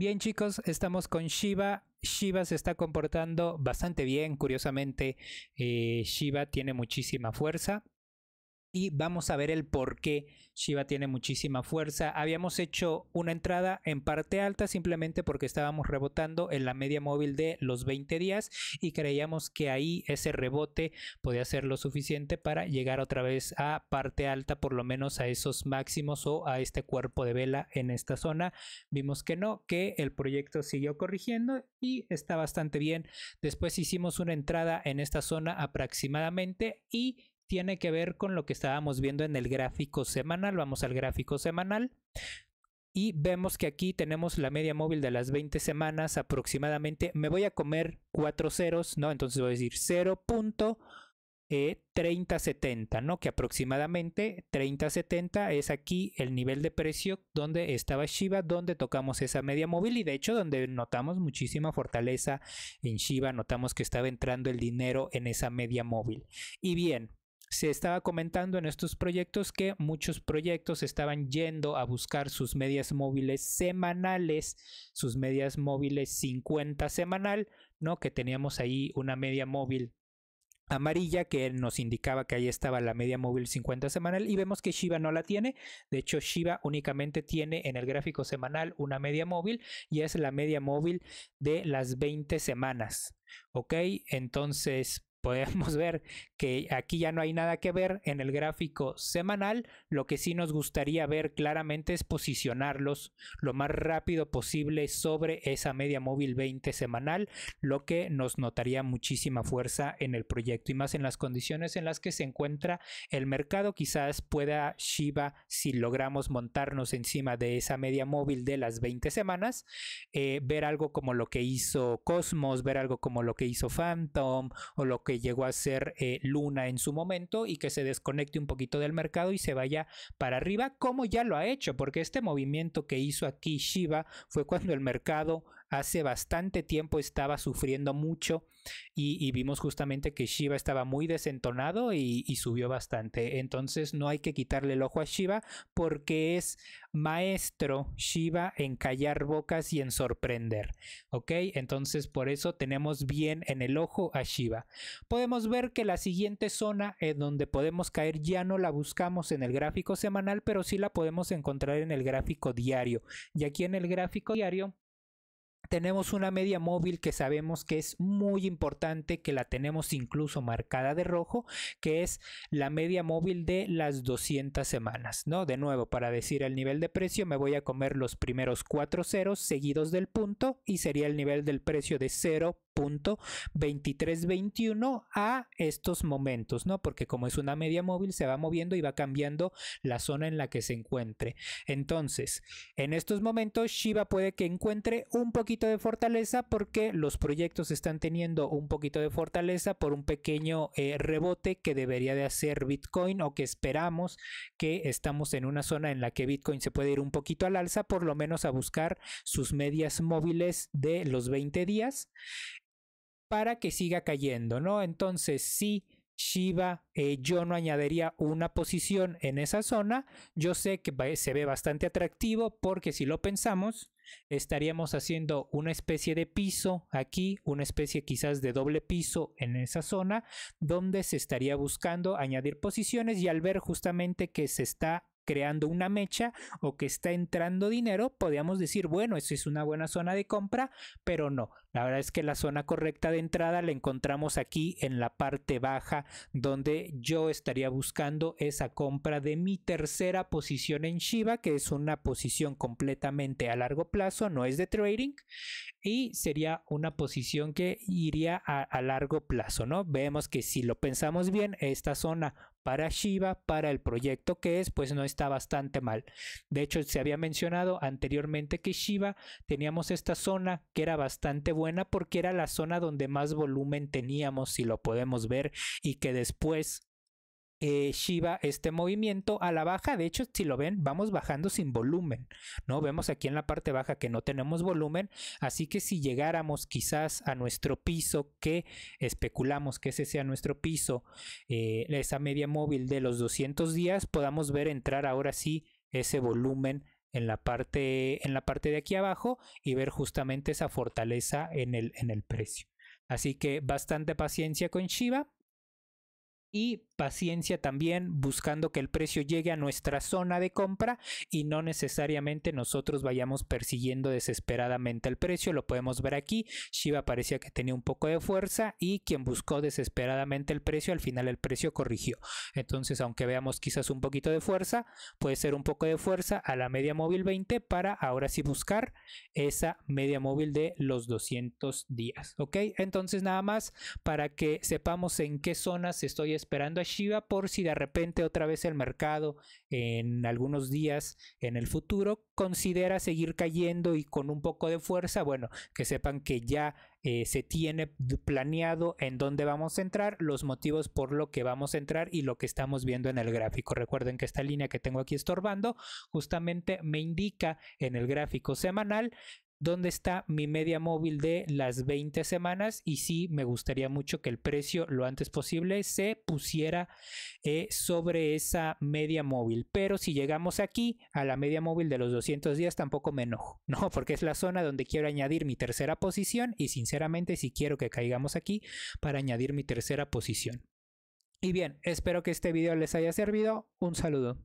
Bien chicos, estamos con Shiva. Shiva se está comportando bastante bien, curiosamente. Eh, Shiva tiene muchísima fuerza y vamos a ver el por qué Shiva tiene muchísima fuerza. Habíamos hecho una entrada en parte alta simplemente porque estábamos rebotando en la media móvil de los 20 días y creíamos que ahí ese rebote podía ser lo suficiente para llegar otra vez a parte alta, por lo menos a esos máximos o a este cuerpo de vela en esta zona. Vimos que no, que el proyecto siguió corrigiendo y está bastante bien. Después hicimos una entrada en esta zona aproximadamente y tiene que ver con lo que estábamos viendo en el gráfico semanal. Vamos al gráfico semanal. Y vemos que aquí tenemos la media móvil de las 20 semanas aproximadamente. Me voy a comer cuatro ceros, ¿no? Entonces voy a decir 0.3070, eh, ¿no? Que aproximadamente 3070 es aquí el nivel de precio donde estaba Shiba, donde tocamos esa media móvil y de hecho donde notamos muchísima fortaleza en Shiba, notamos que estaba entrando el dinero en esa media móvil. Y bien, se estaba comentando en estos proyectos que muchos proyectos estaban yendo a buscar sus medias móviles semanales, sus medias móviles 50 semanal, ¿no? Que teníamos ahí una media móvil amarilla que nos indicaba que ahí estaba la media móvil 50 semanal y vemos que Shiba no la tiene. De hecho, Shiba únicamente tiene en el gráfico semanal una media móvil y es la media móvil de las 20 semanas. ¿Ok? Entonces, podemos ver que aquí ya no hay nada que ver en el gráfico semanal. Lo que sí nos gustaría ver claramente es posicionarlos lo más rápido posible sobre esa media móvil 20 semanal, lo que nos notaría muchísima fuerza en el proyecto y más en las condiciones en las que se encuentra el mercado. Quizás pueda Shiba, si logramos montarnos encima de esa media móvil de las 20 semanas, eh, ver algo como lo que hizo Cosmos, ver algo como lo que hizo Phantom o lo que que llegó a ser eh, Luna en su momento y que se desconecte un poquito del mercado y se vaya para arriba, como ya lo ha hecho, porque este movimiento que hizo aquí Shiba fue cuando el mercado hace bastante tiempo estaba sufriendo mucho y, vimos justamente que Shiva estaba muy desentonado y, y, subió bastante. Entonces no hay que quitarle el ojo a Shiva porque es maestro Shiva en callar bocas y en sorprender. ¿Ok? Entonces por eso tenemos bien en el ojo a Shiva. Podemos ver que la siguiente zona en donde podemos caer ya no la buscamos en el gráfico semanal, pero sí la podemos encontrar en el gráfico diario. Y aquí en el gráfico diario tenemos una media móvil que sabemos que es muy importante, que la tenemos incluso marcada de rojo, que es la media móvil de las 200 semanas, ¿no? De nuevo, para decir el nivel de precio, me voy a comer los primeros cuatro ceros seguidos del punto y sería el nivel del precio de 0 punto 2321 a estos momentos, ¿no? Porque como es una media móvil, se va moviendo y va cambiando la zona en la que se encuentre. Entonces, en estos momentos, Shiba puede que encuentre un poquito de fortaleza porque los proyectos están teniendo un poquito de fortaleza por un pequeño eh, rebote que debería de hacer Bitcoin o que esperamos que estamos en una zona en la que Bitcoin se puede ir un poquito al alza, por lo menos a buscar sus medias móviles de los 20 días para que siga cayendo, ¿no? Entonces, si Shiva, eh, yo no añadiría una posición en esa zona, yo sé que se ve bastante atractivo porque si lo pensamos, estaríamos haciendo una especie de piso aquí, una especie quizás de doble piso en esa zona, donde se estaría buscando añadir posiciones y al ver justamente que se está creando una mecha o que está entrando dinero, podríamos decir, bueno, eso es una buena zona de compra, pero no. La verdad es que la zona correcta de entrada la encontramos aquí en la parte baja, donde yo estaría buscando esa compra de mi tercera posición en Shiba, que es una posición completamente a largo plazo, no es de trading, y sería una posición que iría a, a largo plazo, ¿no? Vemos que si lo pensamos bien, esta zona para Shiva, para el proyecto que es, pues no está bastante mal. De hecho, se había mencionado anteriormente que Shiva teníamos esta zona que era bastante buena porque era la zona donde más volumen teníamos, si lo podemos ver, y que después eh, Shiva este movimiento a la baja. De hecho, si lo ven, vamos bajando sin volumen, ¿no? Vemos aquí en la parte baja que no tenemos volumen, así que si llegáramos quizás a nuestro piso, que especulamos que ese sea nuestro piso, eh, esa media móvil de los 200 días, podamos ver entrar ahora sí ese volumen en la parte en la parte de aquí abajo y ver justamente esa fortaleza en el en el precio. Así que bastante paciencia con Shiva y paciencia también buscando que el precio llegue a nuestra zona de compra y no necesariamente nosotros vayamos persiguiendo desesperadamente el precio lo podemos ver aquí Shiba parecía que tenía un poco de fuerza y quien buscó desesperadamente el precio al final el precio corrigió entonces aunque veamos quizás un poquito de fuerza puede ser un poco de fuerza a la media móvil 20 para ahora sí buscar esa media móvil de los 200 días ok entonces nada más para que sepamos en qué zonas estoy esperando a Shiva por si de repente otra vez el mercado en algunos días en el futuro considera seguir cayendo y con un poco de fuerza, bueno, que sepan que ya eh, se tiene planeado en dónde vamos a entrar, los motivos por lo que vamos a entrar y lo que estamos viendo en el gráfico. Recuerden que esta línea que tengo aquí estorbando justamente me indica en el gráfico semanal dónde está mi media móvil de las 20 semanas y sí me gustaría mucho que el precio lo antes posible se pusiera eh, sobre esa media móvil. Pero si llegamos aquí a la media móvil de los 200 días tampoco me enojo, ¿no? Porque es la zona donde quiero añadir mi tercera posición y sinceramente si quiero que caigamos aquí para añadir mi tercera posición. Y bien, espero que este video les haya servido. Un saludo.